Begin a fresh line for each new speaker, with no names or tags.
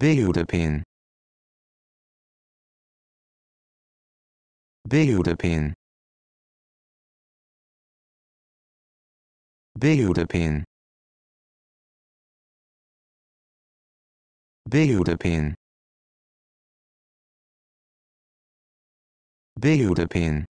Bilderpin Bilderpin Bilderpin Bilderpin Bilderpin